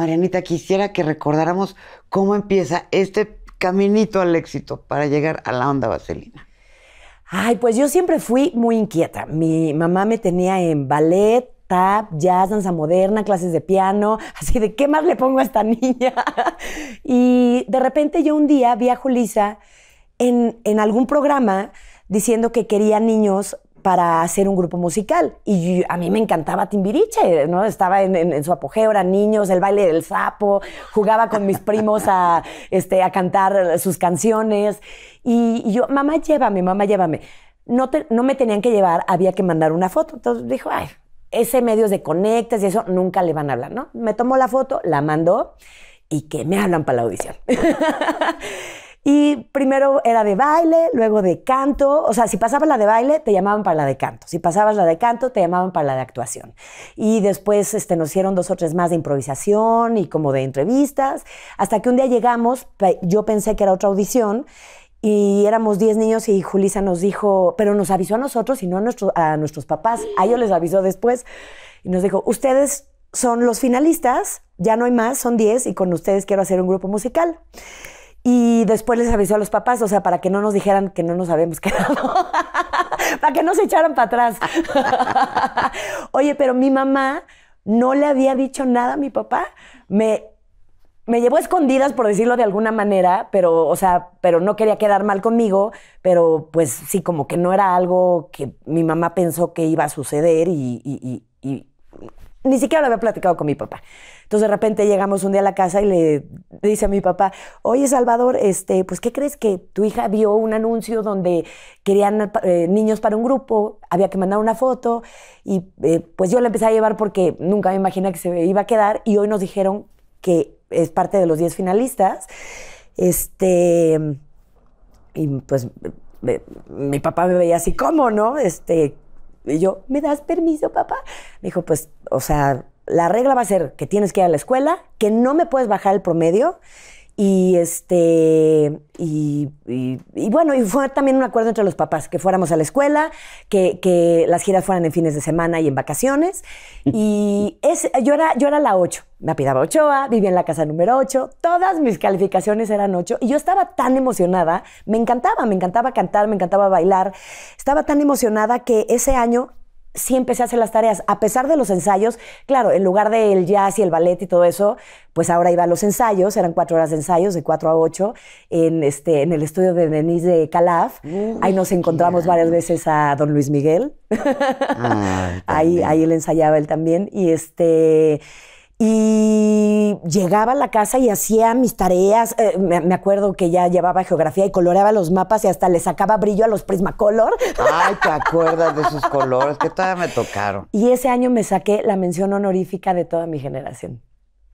Marianita, quisiera que recordáramos cómo empieza este caminito al éxito para llegar a la onda vaselina. Ay, pues yo siempre fui muy inquieta. Mi mamá me tenía en ballet, tap, jazz, danza moderna, clases de piano, así de qué más le pongo a esta niña. y de repente yo un día vi a Julisa en, en algún programa diciendo que quería niños para hacer un grupo musical. Y a mí me encantaba Timbiriche, ¿no? Estaba en, su apogeo, eran niños, el baile del sapo, jugaba con mis primos a, este, a cantar sus canciones. Y, yo, mamá, llévame, mamá, llévame. No, no me tenían que llevar, había que mandar una foto. Entonces dijo, ay, ese medio de conectas y eso nunca le van a hablar, ¿no? Me tomó la foto, la mandó y que me hablan para la audición. Y primero era de baile, luego de canto. O sea, si pasabas la de baile, te llamaban para la de canto. Si pasabas la de canto, te llamaban para la de actuación. Y después este, nos hicieron dos o tres más de improvisación y como de entrevistas. Hasta que un día llegamos, yo pensé que era otra audición. Y éramos 10 niños y Julisa nos dijo, pero nos avisó a nosotros y no a, a nuestros papás. A ellos les avisó después. Y nos dijo, ustedes son los finalistas, ya no hay más, son 10 y con ustedes quiero hacer un grupo musical. Y después les avisó a los papás, o sea, para que no nos dijeran que no nos habíamos quedado, para que no se echaran para atrás. Oye, pero mi mamá no le había dicho nada a mi papá. Me, me llevó a escondidas, por decirlo de alguna manera, pero, o sea, pero no quería quedar mal conmigo, pero pues sí, como que no era algo que mi mamá pensó que iba a suceder y, ni siquiera lo había platicado con mi papá. Entonces de repente llegamos un día a la casa y le dice a mi papá, oye Salvador, este, pues ¿qué crees que tu hija vio un anuncio donde querían eh, niños para un grupo, había que mandar una foto y eh, pues yo la empecé a llevar porque nunca me imaginé que se iba a quedar y hoy nos dijeron que es parte de los 10 finalistas. Este, y pues mi papá me veía así, ¿cómo no? Este, y yo, ¿me das permiso, papá? Me dijo, pues, o sea, la regla va a ser que tienes que ir a la escuela, que no me puedes bajar el promedio y este, y, bueno, y fue también un acuerdo entre los papás, que fuéramos a la escuela, que, las giras fueran en fines de semana y en vacaciones. Y es, yo, era, yo era la 8, me apidaba Ochoa, vivía en la casa número 8, todas mis calificaciones eran ocho. y yo estaba tan emocionada, me encantaba, me encantaba cantar, me encantaba bailar, estaba tan emocionada que ese año sí empecé a hacer las tareas. A pesar de los ensayos, claro, en lugar del jazz y el ballet y todo eso, pues ahora iba a los ensayos, eran cuatro horas de ensayos, de cuatro a ocho, en, este, en el estudio de Denise de Calaf. ahí nos encontramos varias veces a don Luis Miguel. ahí, ahí él ensayaba él también. Y este... Y llegaba a la casa y hacía mis tareas. Eh, me, acuerdo que ya llevaba geografía y coloreaba los mapas y hasta le sacaba brillo a los Prismacolor. Ay, te acuerdas de esos colores, que todavía me tocaron. Y ese año me saqué la mención honorífica de toda mi generación.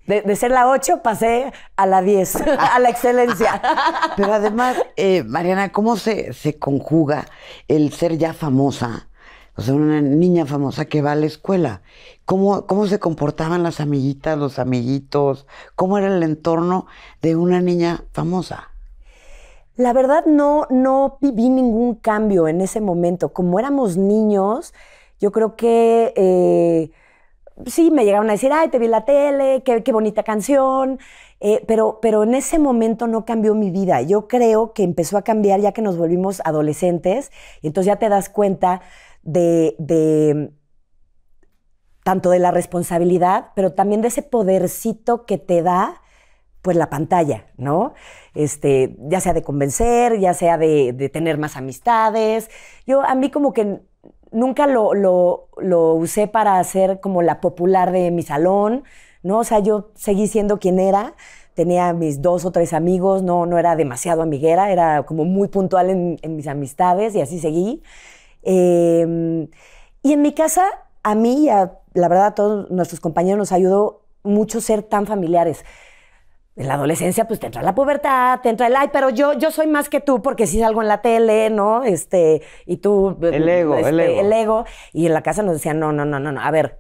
De, ser la 8 pasé a la 10, a la excelencia. Pero además, eh, Mariana, ¿cómo se conjuga el ser ya famosa? o sea, una niña famosa que va a la escuela. ¿Cómo, cómo se comportaban las amiguitas, los amiguitos? ¿Cómo era el entorno de una niña famosa? La verdad no, no viví ningún cambio en ese momento. Como éramos niños, yo creo que eh, sí, me llegaron a decir, ay, te vi en la tele, qué, bonita canción. Eh, pero, pero en ese momento no cambió mi vida. Yo creo que empezó a cambiar ya que nos volvimos adolescentes entonces ya te das cuenta de, tanto de la responsabilidad, pero también de ese podercito que te da pues la pantalla, ¿no? Este, ya sea de convencer, ya sea de, de tener más amistades. Yo a mí como que nunca lo, usé para hacer como la popular de mi salón, ¿no? O sea, yo seguí siendo quien era, tenía mis dos o tres amigos, no, no era demasiado amiguera, era como muy puntual en, en mis amistades y así seguí. Em, y en mi casa, a mí y a, la verdad a todos nuestros compañeros nos ayudó mucho ser tan familiares. En la adolescencia, pues te entra la pubertad, te entra el ay, pero yo, yo soy más que tú porque si salgo en la tele, ¿no? Este, y tú. Eh, el ego, el este, ego. El ego. Y en la casa nos decían, no, no, no, no, no. A ver,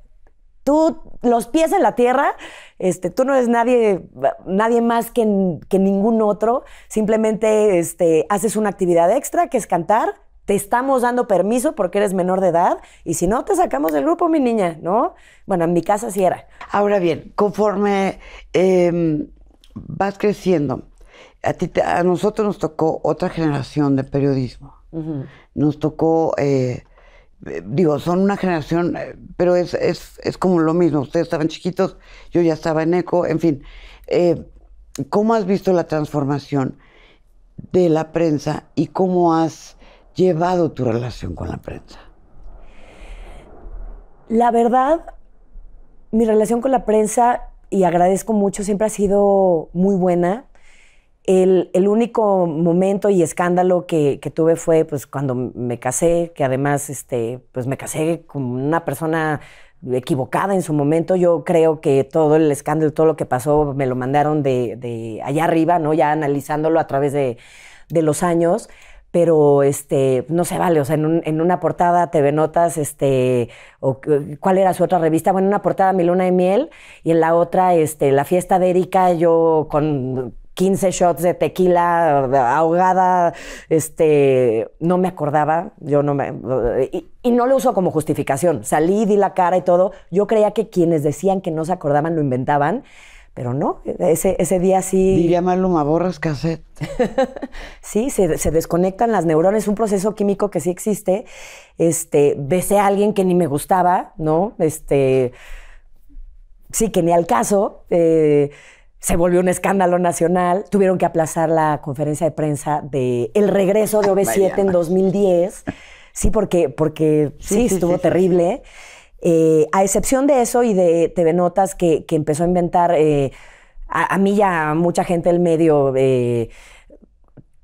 tú, los pies en la tierra, este, tú no eres nadie, nadie más que, que ningún otro. Simplemente este, haces una actividad extra que es cantar te estamos dando permiso porque eres menor de edad y si no, te sacamos del grupo, mi niña, ¿no? Bueno, en mi casa sí era. Ahora bien, conforme em, vas creciendo, a, ti a, nosotros nos tocó otra generación de periodismo. Nos tocó, eh, digo, son una generación, eh, pero es, como lo mismo. Ustedes estaban chiquitos, yo ya estaba en ECO, en fin. Eh, ¿Cómo has visto la transformación de la prensa y cómo has llevado tu relación con la prensa? La verdad, mi relación con la prensa, y agradezco mucho, siempre ha sido muy buena. El, único momento y escándalo que, tuve fue pues, cuando me casé, que además este, pues, me casé con una persona equivocada en su momento. Yo creo que todo el escándalo, todo lo que pasó, me lo mandaron de, allá arriba, ¿no? ya analizándolo a través de, de los años pero este, no se vale, o sea, en, una portada TV Notas, este, o cuál era su otra revista, bueno, en una portada Mi Luna de Miel y en la otra, este, La Fiesta de Erika, yo con 15 shots de tequila ahogada, este, no me acordaba, yo no y, y, no lo uso como justificación, salí, di la cara y todo, yo creía que quienes decían que no se acordaban lo inventaban, pero no, ese, ese día sí. Diría Maluma, borras cassette. sí, se, desconectan las neuronas, un proceso químico que sí existe. Este, besé a alguien que ni me gustaba, ¿no? Este, sí, que ni al caso. Eh, se volvió un escándalo nacional. Tuvieron que aplazar la conferencia de prensa de el regreso de ob 7 en 2010. Sí, porque, porque sí, estuvo terrible. Eh, a excepción de eso y de TV Notas que, que empezó a inventar, eh, a, mí ya mucha gente del medio... Eh,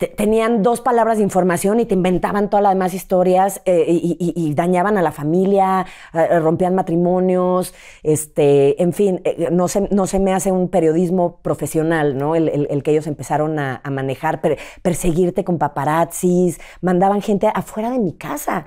tenían dos palabras de información y te inventaban todas las demás historias eh, y, dañaban a la familia, eh, eh, rompían matrimonios, este, en fin, no, se, no se me hace un periodismo profesional, ¿no? El, que ellos empezaron a, manejar, perseguirte con paparazzis, mandaban gente afuera de mi casa.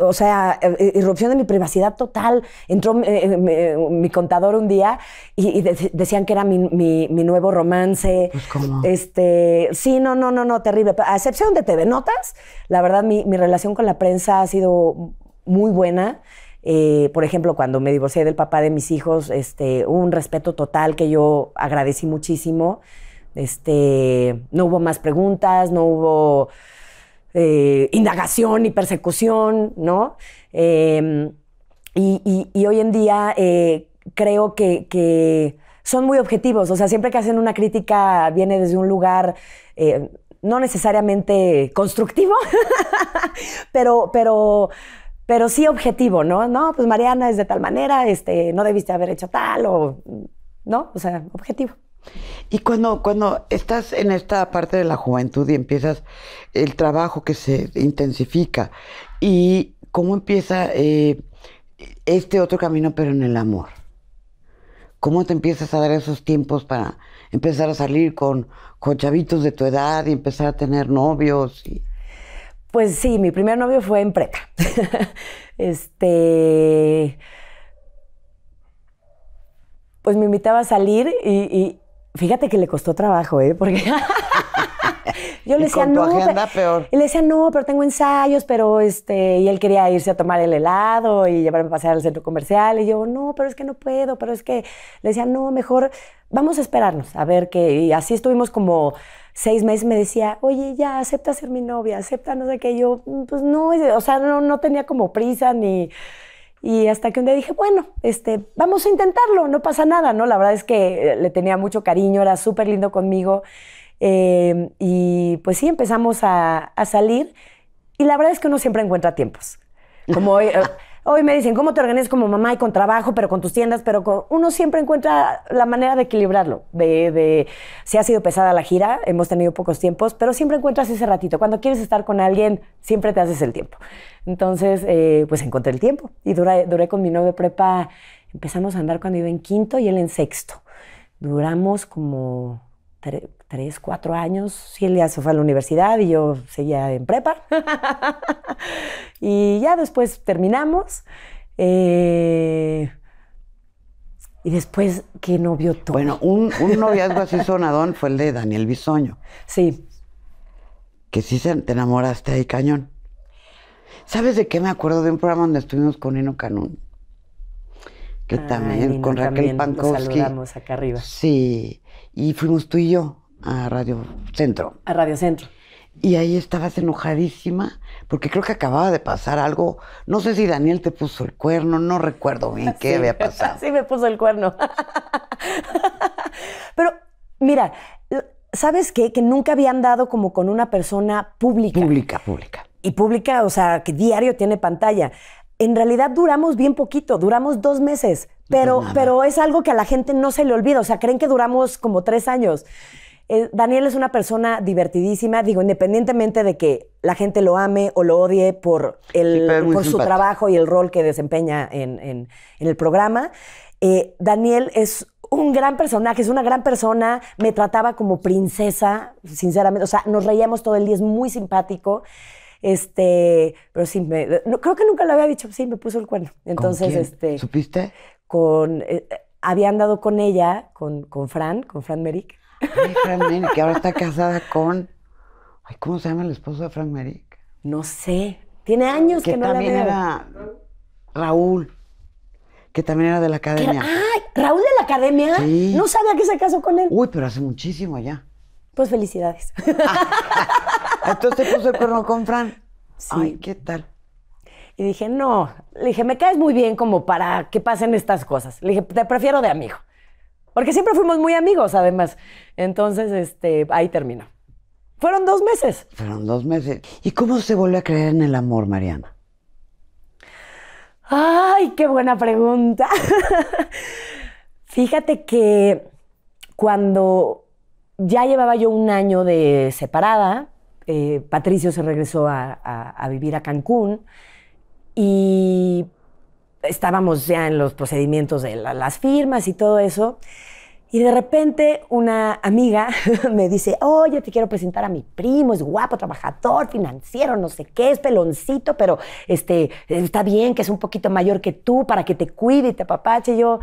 O sea, irrupción de mi privacidad total. Entró mi contador un día y, decían que era mi, nuevo romance. Pues, ¿cómo? Este, sí, no, no, no, no, te a excepción de TV Notas, la verdad mi, relación con la prensa ha sido muy buena. Eh, por ejemplo, cuando me divorcié del papá de mis hijos, este, hubo un respeto total que yo agradecí muchísimo. Este, no hubo más preguntas, no hubo eh, indagación ni persecución, ¿no? Em, y, hoy en día eh, creo que, son muy objetivos. O sea, siempre que hacen una crítica viene desde un lugar no necesariamente constructivo, pero, pero, pero sí objetivo, ¿no? No, pues Mariana es de tal manera, este, no debiste haber hecho tal, o no, o sea, objetivo. Y cuando, cuando estás en esta parte de la juventud y empiezas el trabajo que se intensifica, y cómo empieza eh, este otro camino, pero en el amor. ¿Cómo te empiezas a dar esos tiempos para empezar a salir con, con chavitos de tu edad y empezar a tener novios. Y... Pues sí, mi primer novio fue en prepa. este. Pues me invitaba a salir y, y fíjate que le costó trabajo, ¿eh? Porque. Yo le decía, no. pero... Y le decía, no, pero tengo ensayos, pero este. Y él quería irse a tomar el helado y llevarme a pasear al centro comercial. Y yo, no, pero es que no puedo, pero es que. Le decía, no, mejor vamos a esperarnos a ver qué. Y así estuvimos como seis meses me decía, oye, ya, acepta ser mi novia, acepta no sé qué. Yo, mm, pues no, o sea, no, no, tenía como prisa ni... Y hasta que un día dije, bueno, este, vamos a intentarlo, no pasa nada, ¿no? La verdad es que eh, le tenía mucho cariño, era súper lindo conmigo. Em, y pues sí, empezamos a, salir. Y la verdad es que uno siempre encuentra tiempos. Como eh, hoy, me dicen, ¿cómo te organizas como mamá y con trabajo, pero con tus tiendas? Pero uno siempre encuentra la manera de equilibrarlo. De, si ha sido pesada la gira, hemos tenido pocos tiempos, pero siempre encuentras ese ratito. Cuando quieres estar con alguien, siempre te haces el tiempo. Entonces, eh, pues encontré el tiempo. Y duré, duré con mi novio prepa. Empezamos a andar cuando iba en quinto y él en sexto. Duramos como tres, cuatro años. ya se fue a la universidad y yo seguía en prepa. y ya después terminamos. Eh, y después qué novio todo. Bueno, un, noviazgo así sonadón fue el de Daniel Bisoño. Sí. Que sí se, te enamoraste ahí cañón. ¿Sabes de qué me acuerdo de un programa donde estuvimos con Eno Canún? Que también, con Raquel también Nos saludamos acá arriba. Sí, y fuimos tú y yo a Radio Centro. A Radio Centro. Y ahí estabas enojadísima, porque creo que acababa de pasar algo. No sé si Daniel te puso el cuerno, no recuerdo bien qué había pasado. Sí, me puso el cuerno. Pero, mira, ¿sabes qué? Que nunca había andado como con una persona pública. Pública, pública. Y pública, o sea, que diario tiene pantalla. En realidad duramos bien poquito, duramos dos meses, pero, pero es algo que a la gente no se le olvida, o sea, creen que duramos como tres años. Eh, Daniel es una persona divertidísima, digo, independientemente de que la gente lo ame o lo odie por, su trabajo y el rol que desempeña en, el programa. Eh, Daniel es un gran personaje, es una gran persona, me trataba como princesa, sinceramente, o sea, nos reíamos todo el día, es muy simpático. Este, pero sí, creo que nunca lo había dicho, sí, me puso el cuerno. Entonces, este. ¿Supiste? Con. Eh, había andado con ella, con, con Fran, con Fran Merrick. Ay, Frank que ahora está casada con. Ay, ¿cómo se llama el esposo de Frank Merrick? No sé. Tiene años que, no también la veo. era Raúl, que también era de la academia. ¡Ay! ¿Raúl de la academia? No sabía que se casó con él. Uy, pero hace muchísimo ya. Pues felicidades. Entonces te puso el cuerno con Fran. Sí. Ay, ¿qué tal? Y dije, no. Le dije, me caes muy bien como para que pasen estas cosas. Le dije, te prefiero de amigo. Porque siempre fuimos muy amigos, además. Entonces, este, ahí terminó. Fueron dos meses. Fueron dos meses. ¿Y cómo se vuelve a creer en el amor, Mariana? Ay, qué buena pregunta. Fíjate que cuando ya llevaba yo un año de separada, eh, Patricio se regresó a vivir a Cancún y estábamos ya en los procedimientos de las firmas y todo eso. Y de repente una amiga me dice, oye, te quiero presentar a mi primo, es guapo, trabajador, financiero, no sé qué, es peloncito, pero este, está bien que es un poquito mayor que tú para que te cuide y te apapache. yo,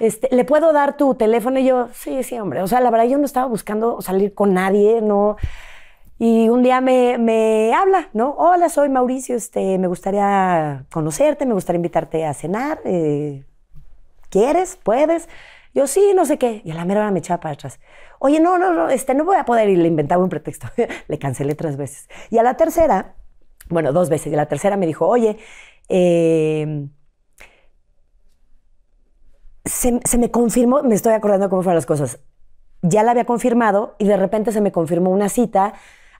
este, ¿le puedo dar tu teléfono? Y yo, sí, sí, hombre. O sea, la verdad, yo no estaba buscando salir con nadie, no... Y un día me, habla, ¿no? Hola, soy Mauricio, este, me gustaría conocerte, me gustaría invitarte a cenar. Eh, ¿Quieres? ¿Puedes? Yo sí, no sé qué. Y a la mera hora me echaba para atrás. Oye, no, no, no, este, no voy a poder. Y le inventaba un pretexto. le cancelé tres veces. Y a la tercera, bueno, dos veces. Y a la tercera me dijo, oye, em, se, se me confirmó, me estoy acordando cómo fueron las cosas. Ya la había confirmado y de repente se me confirmó una cita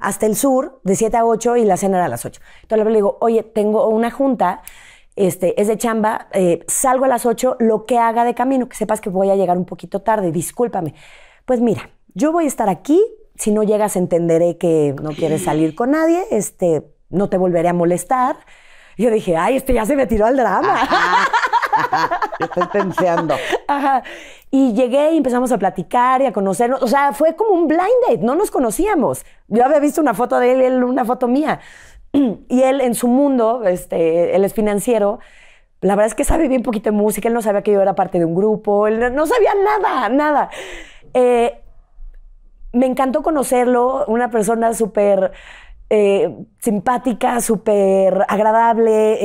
hasta el sur de 7 a 8 y la cena era a las 8. Entonces le digo, oye, tengo una junta, este, es de chamba, eh, salgo a las 8, lo que haga de camino, que sepas que voy a llegar un poquito tarde, discúlpame. Pues mira, yo voy a estar aquí, si no llegas entenderé que no quieres salir con nadie, este, no te volveré a molestar. Yo dije, ay, esto ya se me tiró al drama. Estoy pensando. Ajá. Y llegué y empezamos a platicar y a conocernos. O sea, fue como un blind date, no nos conocíamos. Yo había visto una foto de él, él una foto mía. Y él en su mundo, este, él es financiero, la verdad es que sabe bien poquito de música, él no sabía que yo era parte de un grupo, él no sabía nada, nada. Eh, me encantó conocerlo, una persona súper eh, simpática, súper agradable,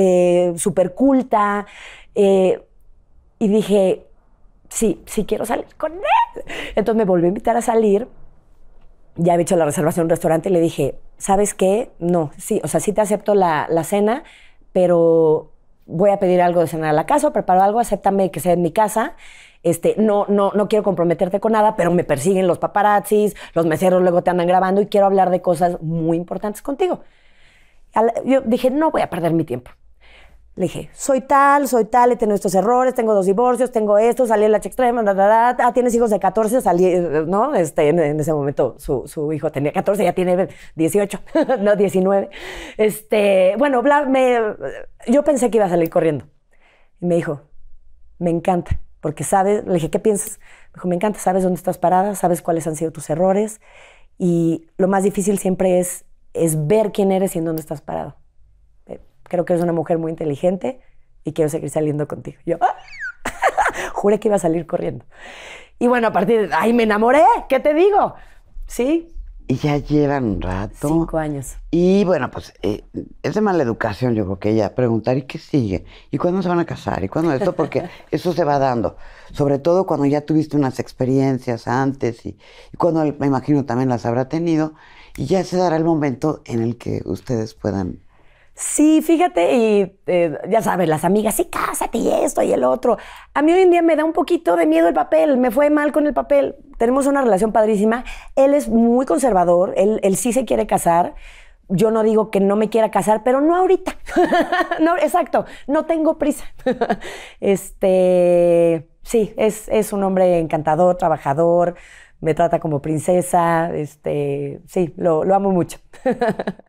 eh, súper culta. Eh, y dije, sí, sí quiero salir con él. Entonces me volvió a invitar a salir. Ya había hecho la reservación en un restaurante y le dije, ¿sabes qué? No, sí, o sea, sí te acepto la, cena, pero voy a pedir algo de cenar a la casa preparo algo, acéptame que sea en mi casa. Este, no, no, no quiero comprometerte con nada, pero me persiguen los paparazzis, los meseros luego te andan grabando y quiero hablar de cosas muy importantes contigo. Yo dije, no voy a perder mi tiempo. Le dije, soy tal, soy tal, he tenido estos errores, tengo dos divorcios, tengo esto, salí en la extrema, Ah, tienes hijos de 14, salí, ¿no? Este, en, ese momento su, hijo tenía 14, ya tiene 18, no 19. Este, bueno, bla, yo pensé que iba a salir corriendo. Y me dijo, me encanta, porque sabes, le dije, ¿qué piensas? Me dijo, me encanta, sabes dónde estás parada, sabes cuáles han sido tus errores. Y lo más difícil siempre es, es ver quién eres y en dónde estás parado creo que eres una mujer muy inteligente y quiero seguir saliendo contigo. Yo ah". juré que iba a salir corriendo. Y bueno, a partir de ahí me enamoré, ¿qué te digo? Sí. Y ya llevan un rato. Cinco años. Y bueno, pues eh, es de mala educación, yo creo que ella preguntar, ¿y qué sigue? ¿Y cuándo se van a casar? ¿Y cuándo esto? Porque eso se va dando. Sobre todo cuando ya tuviste unas experiencias antes y, y cuando me imagino también las habrá tenido. Y ya se dará el momento en el que ustedes puedan Sí, fíjate, y eh, ya sabes, las amigas, sí, cásate y esto y el otro. A mí hoy en día me da un poquito de miedo el papel, me fue mal con el papel. Tenemos una relación padrísima, él es muy conservador, él, sí se quiere casar. Yo no digo que no me quiera casar, pero no ahorita. no, exacto, no tengo prisa. este, sí, es, un hombre encantador, trabajador, me trata como princesa, este, sí, lo amo mucho.